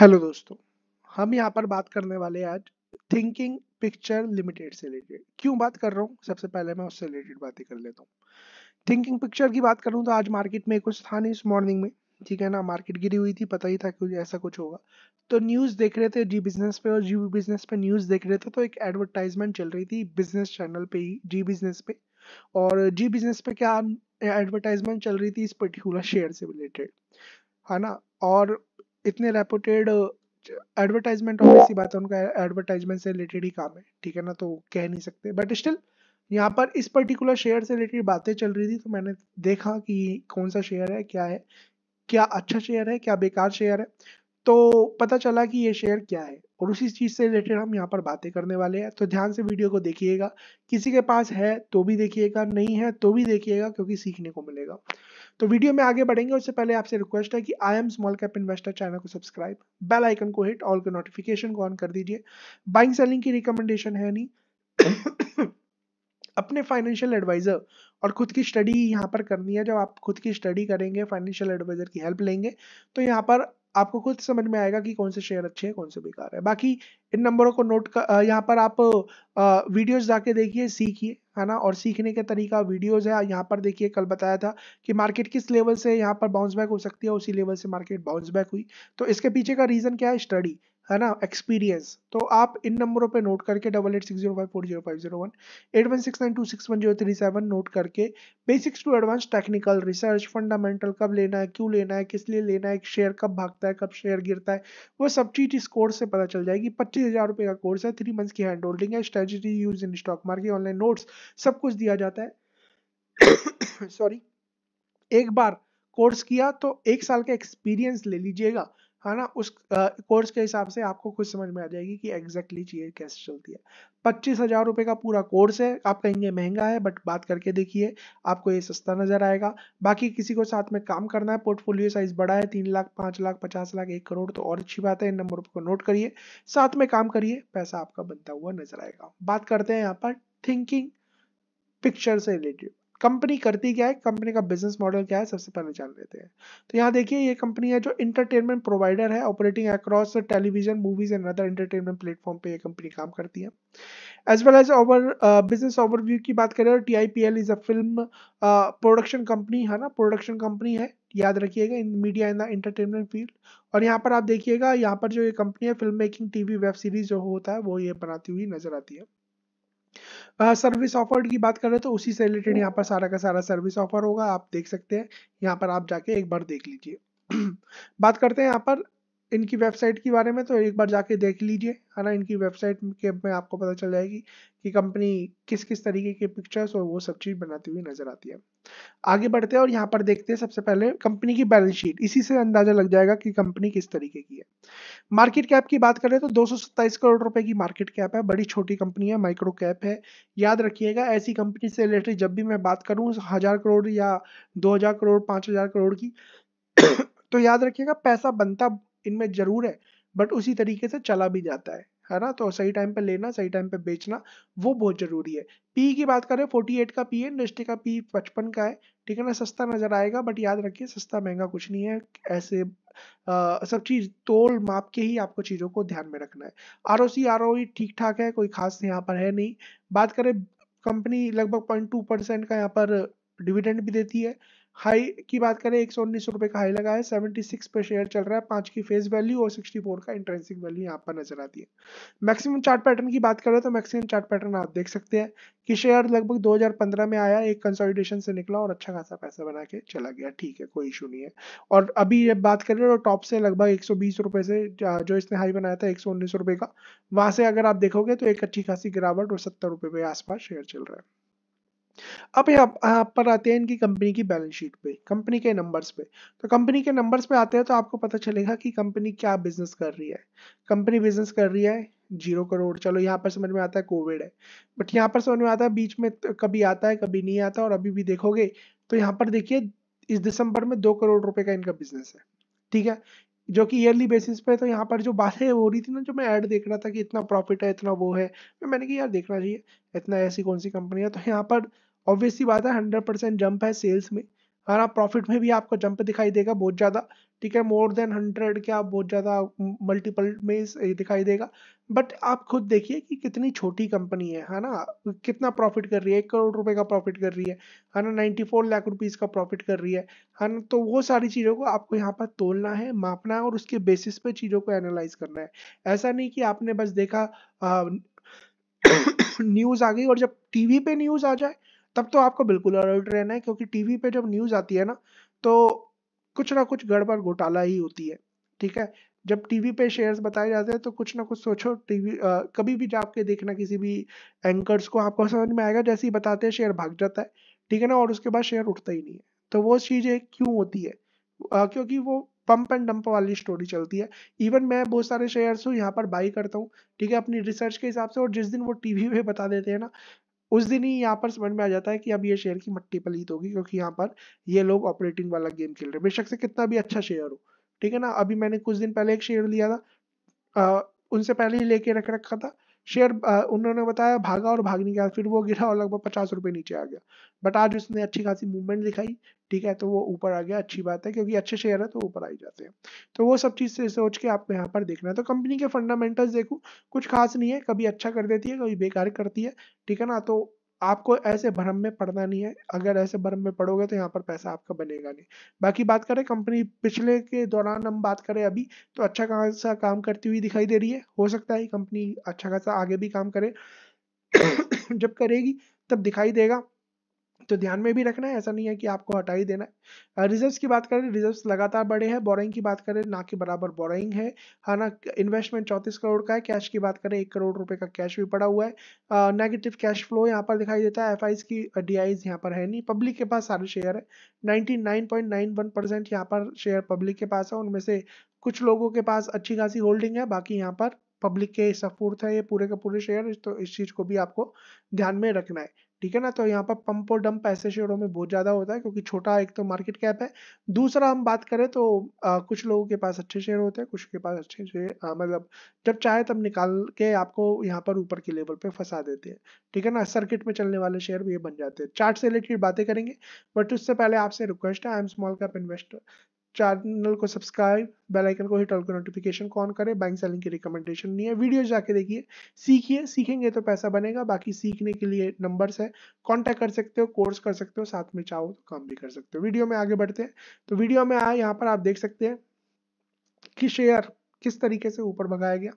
hello दोस्तों हम यहाँ पर बात करने वाले आज थिंकिंग पिक्चर लिमिटेड से रिलेटेड क्यों बात कर रहा हूँ सबसे पहले मैं उससे रिलेटेड बातें कर लेता हूँ थिंकिंग पिक्चर की बात करूँ तो आज मार्केट में कुछ था नहीं इस मॉर्निंग में ठीक है ना मार्केट गिरी हुई थी पता ही था कि ऐसा कुछ होगा तो न्यूज़ देख रहे थे जी बिजनेस पे और जी बिजनेस पे न्यूज़ देख रहे थे तो एक एडवर्टाइजमेंट चल रही थी बिजनेस चैनल पे ही जी बिजनेस पे और जी बिजनेस पे क्या एडवर्टाइजमेंट चल रही थी इस पर्टिकुलर शेयर से रिलेटेड है ना और इतने रेपुटेड एडवर्टाइजमेंट ऑब्वियस ही बात है उनका एडवर्टाइजमेंट से रिलेटेड ही काम है ठीक है ना तो कह नहीं सकते बट स्टिल यहाँ पर इस पर्टिकुलर शेयर से रिलेटेड बातें चल रही थी तो मैंने देखा कि कौन सा शेयर है क्या है क्या अच्छा शेयर है क्या बेकार शेयर है तो पता चला कि ये शेयर क्या है और उसी चीज़ से रिलेटेड हम यहाँ पर बातें करने वाले हैं तो ध्यान से वीडियो को देखिएगा किसी के पास है तो भी देखिएगा नहीं है तो भी देखिएगा क्योंकि सीखने को मिलेगा तो वीडियो में आगे बढ़ेंगे उससे पहले आपसे रिक्वेस्ट है कि I am small cap investor channel को सब्सक्राइब बेल आइकन को हिट ऑल के नोटिफिकेशन को ऑन कर दीजिए बाइंग सेलिंग की रिकमेंडेशन है नहीं अपने फाइनेंशियल एडवाइजर और खुद की स्टडी यहाँ पर करनी है जब आप खुद की स्टडी करेंगे फाइनेंशियल एडवाइजर की हेल्प लेंगे तो यहाँ पर आपको खुद समझ में आएगा कि कौन से शेयर अच्छे हैं कौन से बेकार है बाकी इन नंबरों को नोट कर यहाँ पर आप वीडियोस जाके देखिए सीखिए है ना और सीखने का तरीका वीडियोस है यहाँ पर देखिए कल बताया था कि मार्केट किस लेवल से यहाँ पर बाउंस बैक हो सकती है उसी लेवल से मार्केट बाउंस बैक हुई तो इसके पीछे का रीज़न क्या है स्टडी है ना एक्सपीरियंस तो आप इन नंबरों पे नोट करके double eight six zero five four zero five zero one eight one six nine two six one zero three seven note करके basics to advance technical research fundamental कब लेना है क्यों लेना है किस लिए लेना है शेयर कब भागता है कब शेयर गिरता है वो सब चीज़ इस कोर्स से पता चल जाएगी पच्चीस हज़ार रुपये का कोर्स है थ्री मंथ्स की हैंड होल्डिंग है strategy use in stock market online notes सब कुछ दिया जाता है सॉरी एक बार कोर्स किया तो एक साल का एक्सपीरियंस ले लीजिएगा है ना उस कोर्स के हिसाब से आपको कुछ समझ में आ जाएगी कि एग्जैक्टली चीज़ कैसे चलती है पच्चीस हज़ार रुपये का पूरा कोर्स है आप कहेंगे महंगा है बट बात करके देखिए आपको ये सस्ता नज़र आएगा बाकी किसी को साथ में काम करना है पोर्टफोलियो साइज बड़ा है तीन लाख पाँच लाख पचास लाख एक करोड़ तो और अच्छी बात है इन नंबर को नोट करिए साथ में काम करिए पैसा आपका बनता हुआ नजर आएगा बात करते हैं यहाँ पर थिंकिंग पिक्चर से रिलेटेड कंपनी करती क्या है कंपनी का बिजनेस मॉडल क्या है सबसे पहले जान लेते हैं तो यहाँ देखिए ये कंपनी है जो इंटरटेनमेंट प्रोवाइडर है operating across television movies and other entertainment platform पे ये कंपनी काम करती है as well as over business overview की बात करें T I P L is a film production company है ना प्रोडक्शन कंपनी है याद रखिएगा in media in the entertainment field और यहाँ पर आप देखिएगा यहाँ पर जो ये कंपनी है film making TV web series जो होता है वो ये बनाती हुई नजर आती है सर्विस ऑफर की बात करें तो उसी से रिलेटेड यहाँ पर सारा का सारा सर्विस ऑफर होगा आप देख सकते हैं यहाँ पर आप जाके एक बार देख लीजिए बात करते हैं यहाँ पर इनकी वेबसाइट के बारे में तो एक बार जाके देख लीजिए है ना इनकी वेबसाइट के में आपको पता चल जाएगी कि कंपनी किस किस तरीके के पिक्चर्स और वो सब चीज़ बनाती हुई नज़र आती है आगे बढ़ते हैं और यहाँ पर देखते हैं सबसे पहले कंपनी की बैलेंस शीट इसी से अंदाजा लग जाएगा कि कंपनी किस तरीके की है मार्केट कैप की बात करें तो दो करोड़ रुपए की मार्केट कैप है बड़ी छोटी कंपनी है माइक्रो कैप है याद रखिएगा ऐसी कंपनी से रिलेटेड जब भी मैं बात करूँ हज़ार करोड़ या दो करोड़ पाँच करोड़ की तो याद रखिएगा पैसा बनता इनमें ज़रूर है बट उसी तरीके से चला भी जाता है है ना तो सही टाइम पे लेना सही टाइम पे बेचना वो बहुत ज़रूरी है पी की बात करें फोर्टी एट का पी है इंडस्ट्री का पी पचपन का है ठीक है ना सस्ता नज़र आएगा बट याद रखिए सस्ता महंगा कुछ नहीं है ऐसे आ, सब चीज़ तोल माप के ही आपको चीज़ों को ध्यान में रखना है R O C R O e ठीक ठाक है कोई खास यहाँ पर है नहीं बात करें कंपनी लगभग पॉइंट टू परसेंट का यहाँ पर डिविडेंड भी देती है हाई की बात करें एक सौ उन्नीस रुपए का हाई लगा है 76 पे शेयर चल रहा है पांच की फेस वैल्यू और 64 का इंट्रेंसिक वैल्यू यहाँ पर नजर आती है मैक्सिमम चार्ट पैटर्न की बात करें तो मैक्सिमम चार्ट पैटर्न आप देख सकते हैं कि शेयर लगभग 2015 में आया एक कंसोलिडेशन से निकला और अच्छा खासा पैसा बना के चला गया ठीक है कोई इशू नहीं है और अभी जब बात करें तो टॉप से लगभग एक सौ से जो इसने हाई बनाया था एक सौ का वहां से अगर आप देखोगे तो एक अच्छी खासी गिरावट और सत्तर रुपये के आसपास शेयर चल रहा है अब यहाँ यहाँ पर आते हैं इनकी कंपनी की बैलेंस शीट पे कंपनी के नंबर्स पे तो कंपनी के नंबर्स पे आते हैं तो आपको पता चलेगा कि कंपनी क्या बिजनेस कर रही है कंपनी बिजनेस कर रही है जीरो करोड़ चलो यहाँ पर समझ में आता है कोविड है बट यहाँ पर समझ में आता है बीच में कभी आता है कभी नहीं आता और अभी भी देखोगे तो यहाँ पर देखिए इस दिसंबर में दो करोड़ रुपए का इनका बिजनेस है ठीक है जो कि ईयरली बेसिस पे तो यहाँ पर जो बातें हो रही थी ना जो मैं ऐड देख रहा था कि इतना प्रॉफिट है इतना वो है तो मैंने कि यार देखना चाहिए इतना ऐसी कौन सी कंपनी है तो यहाँ पर ऑब्वियसली बात है हंड्रेड परसेंट जंप है सेल्स में और आप प्रॉफिट में भी आपको जंप दिखाई देगा बहुत ज़्यादा ठीक है मोर देन हंड्रेड के आप बहुत ज़्यादा मल्टीपल में दिखाई देगा बट आप खुद देखिए कि कितनी छोटी कंपनी है है ना कितना प्रॉफिट कर रही है एक करोड़ रुपए का प्रॉफिट कर रही है है ना नाइन्टी फोर लाख रुपीज़ का प्रॉफिट कर रही है है ना तो वो सारी चीज़ों को आपको यहाँ पर तोलना है मापना है और उसके बेसिस पे चीज़ों को एनालाइज करना है ऐसा नहीं कि आपने बस देखा न्यूज़ आ गई और जब टीवी पे न्यूज़ आ जाए तब तो आपको बिल्कुल अलर्ट रहना है क्योंकि टीवी पे जब न्यूज़ आती है ना तो कुछ ना कुछ गड़बड़ घोटाला ही होती है ठीक है जब टीवी पे शेयर्स बताए जाते हैं तो कुछ ना कुछ सोचो टीवी आ, कभी भी जाके देखना किसी भी एंकर्स को आपको समझ में आएगा जैसे ही बताते हैं शेयर भाग जाता है ठीक है ना और उसके बाद शेयर उठता ही नहीं है तो वो चीज़ें क्यों होती है आ, क्योंकि वो पंप एंड डंप वाली स्टोरी चलती है इवन मैं बहुत सारे शेयर्स हूँ यहाँ पर बाई करता हूँ ठीक है अपनी रिसर्च के हिसाब से और जिस दिन वो टीवी पे बता देते हैं ना उस दिन ही यहाँ पर समझ में आ जाता है कि अब ये शेयर की मट्टी पलीत होगी क्योंकि यहाँ पर ये लोग ऑपरेटिंग वाला गेम खेल रहे हैं बेशक से कितना भी अच्छा शेयर हो ठीक है ना अभी मैंने कुछ दिन पहले एक शेयर लिया था आ, उनसे पहले ही लेके रख रखा था शेयर उन्होंने बताया भागा और भागने के बाद फिर वो गिरा और लगभग पचास रुपये नीचे आ गया बट आज उसने अच्छी खासी मूवमेंट दिखाई ठीक है तो वो ऊपर आ गया अच्छी बात है क्योंकि अच्छे शेयर है तो ऊपर आ ही जाते हैं तो वो सब चीज़ से सोच के आपको यहाँ पर देखना है तो कंपनी के फंडामेंटल्स देखो कुछ खास नहीं है कभी अच्छा कर देती है कभी बेकार करती है ठीक है ना तो आपको ऐसे भ्रम में पड़ना नहीं है अगर ऐसे भ्रम में पड़ोगे तो यहाँ पर पैसा आपका बनेगा नहीं बाकी बात करें कंपनी पिछले के दौरान हम बात करें अभी तो अच्छा खासा काम करती हुई दिखाई दे रही है हो सकता है कंपनी अच्छा खासा आगे भी काम करे जब करेगी तब दिखाई देगा तो ध्यान में भी रखना है ऐसा नहीं है कि आपको हटा ही देना है रिजर्व्स की बात करें रिजर्व्स लगातार बढ़े हैं बोरिंग की बात करें ना के बराबर बोरिंग है है हाँ ना इन्वेस्टमेंट चौंतीस करोड़ का है कैश की बात करें एक करोड़ रुपए का कैश भी पड़ा हुआ है नेगेटिव कैश फ्लो यहाँ पर दिखाई देता है एफ की डी यहाँ पर है नहीं पब्लिक के पास सारे शेयर है नाइन्टी यहाँ पर शेयर पब्लिक के पास है उनमें से कुछ लोगों के पास अच्छी खासी होल्डिंग है बाकी यहाँ पर पब्लिक के सपूर्त है ये पूरे का पूरे शेयर तो इस चीज़ को भी आपको ध्यान में रखना है ठीक है ना तो यहाँ पर पंप और डंप ऐसे शेयरों में बहुत ज़्यादा होता है क्योंकि छोटा एक तो मार्केट कैप है दूसरा हम बात करें तो आ, कुछ लोगों के पास अच्छे शेयर होते हैं कुछ के पास अच्छे शेयर मतलब जब चाहे तब निकाल के आपको यहाँ पर ऊपर के लेवल पे फंसा देते हैं ठीक है ना सर्किट में चलने वाले शेयर भी ये बन जाते हैं चार्ट से रिलेटेड बातें करेंगे बट उससे पहले आपसे रिक्वेस्ट है I am small cap investor channel को सब्सक्राइब बेल आइकन को हिट ऑल का नोटिफिकेशन कौन करे बैंक सेलिंग की रिकमेंडेशन नहीं है वीडियो जाके देखिए सीखिए सीखेंगे तो पैसा बनेगा बाकी सीखने के लिए नंबर्स है कांटेक्ट कर सकते हो कोर्स कर सकते हो साथ में चाहो तो काम भी कर सकते हो वीडियो में आगे बढ़ते हैं तो वीडियो में आए यहाँ पर आप देख सकते हैं कि शेयर किस तरीके से ऊपर भगाया गया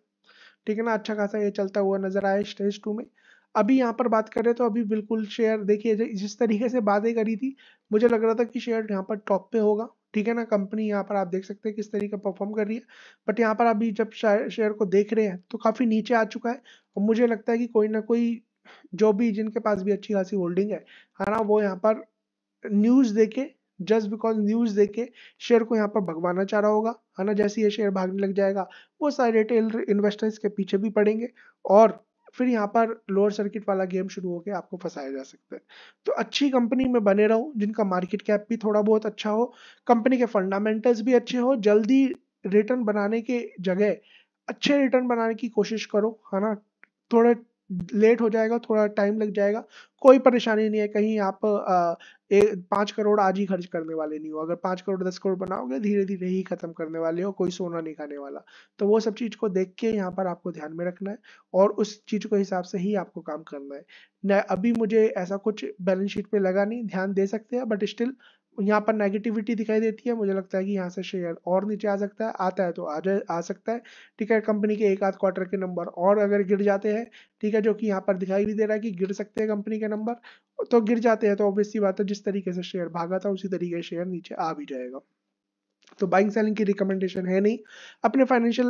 ठीक है ना अच्छा खासा ये चलता हुआ नजर आया स्टेज टू में अभी यहाँ पर बात करें तो अभी बिल्कुल शेयर देखिए जिस तरीके से बातें करी थी मुझे लग रहा था कि शेयर यहाँ पर टॉप पे होगा ठीक है ना कंपनी यहाँ पर आप देख सकते हैं किस तरीके परफॉर्म कर रही है बट यहाँ पर अभी जब शेयर को देख रहे हैं तो काफ़ी नीचे आ चुका है और मुझे लगता है कि कोई ना कोई जो भी जिनके पास भी अच्छी खासी होल्डिंग है है ना वो यहाँ पर न्यूज़ देखे जस्ट बिकॉज न्यूज़ देखे शेयर को यहाँ पर भगवाना चाह रहा होगा है ना जैसे ये शेयर भागने लग जाएगा वो सारे रिटेल इन्वेस्टर्स के पीछे भी पड़ेंगे और फिर यहाँ पर लोअर सर्किट वाला गेम शुरू होकर आपको फंसाया जा सकता है तो अच्छी कंपनी में बने रहो जिनका मार्केट कैप भी थोड़ा बहुत अच्छा हो कंपनी के फंडामेंटल्स भी अच्छे हो जल्दी रिटर्न बनाने के जगह अच्छे रिटर्न बनाने की कोशिश करो है ना थोड़े लेट हो जाएगा थोड़ा टाइम लग जाएगा कोई परेशानी नहीं है कहीं आप पाँच करोड़ आज ही खर्च करने वाले नहीं हो अगर पाँच करोड़ दस करोड़ बनाओगे धीरे धीरे ही खत्म करने वाले हो कोई सोना नहीं खाने वाला तो वो सब चीज़ को देख के यहाँ पर आपको ध्यान में रखना है और उस चीज़ को हिसाब से ही आपको काम करना है न अभी मुझे ऐसा कुछ बैलेंस शीट पर लगा नहीं ध्यान दे सकते हैं बट स्टिल यहाँ पर नेगेटिविटी दिखाई देती है मुझे लगता है कि यहाँ से शेयर और नीचे आ सकता है आता है तो आ जाए आ सकता है ठीक है कंपनी के एक आध क्वार्टर के नंबर और अगर गिर जाते हैं ठीक है जो कि यहाँ पर दिखाई भी दे रहा है कि गिर सकते हैं कंपनी के नंबर तो गिर जाते हैं तो ऑब्वियसली बात है जिस तरीके से शेयर भागा था उसी तरीके शेयर नीचे आ भी जाएगा तो बाइंग सेलिंग की रिकमेंडेशन है नहीं अपने फाइनेंशियल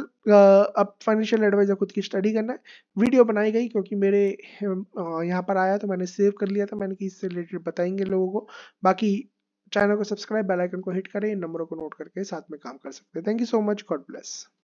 अब फाइनेंशियल एडवाइजर खुद की स्टडी करना है वीडियो बनाई गई क्योंकि मेरे यहाँ पर आया तो मैंने सेव कर लिया था मैंने कि इससे रिलेटेड बताएंगे लोगों को बाकी चैनल को सब्सक्राइब बेल आइकन को हिट करें इन नंबरों को नोट करके साथ में काम कर सकते हैं thank you so much God bless